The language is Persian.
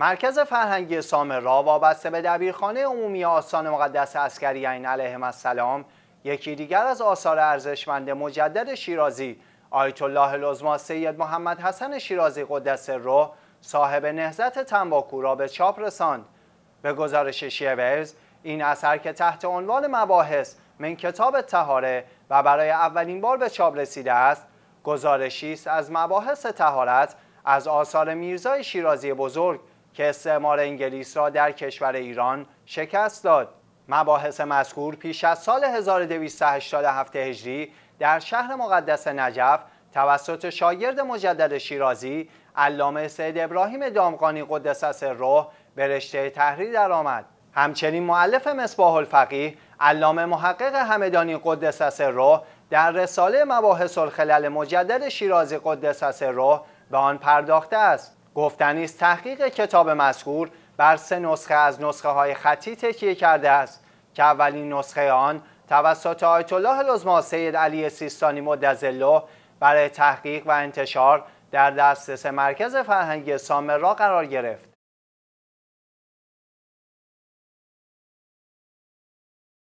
مرکز فرهنگی سامرا وابسته به دبیرخانه عمومی آستان مقدس عین علیهم السلام یکی دیگر از آثار ارزشمند مجدد شیرازی آیت الله العظما سید محمد حسن شیرازی قدس روح صاحب نهزت تنباکو را به چاپ رساند به گزارش شیوز این اثر که تحت عنوان مباحث من کتاب تهاره و برای اولین بار به چاپ رسیده است گزارشی است از مباحث تهارت از آثار میرزای شیرازی بزرگ که استعمار انگلیس را در کشور ایران شکست داد مباحث مذکور پیش از سال 1287 هجری در شهر مقدس نجف توسط شاگرد مجدد شیرازی علامه سید ابراهیم دامقانی قدس روح به رشته تحریر درآمد همچنین معلف مصباح الفقیه علامه محقق همدانی قدس روح در رساله مباحث الخلل مجدد شیرازی قدس روح به آن پرداخته است گفتنیست تحقیق کتاب مذکور بر سه نسخه از نسخه های خطی تکیه کرده است که اولین نسخه آن توسط آیت الله لزما سید علی سیستانی مدزلو برای تحقیق و انتشار در دسترس مرکز فرهنگی سامرا قرار گرفت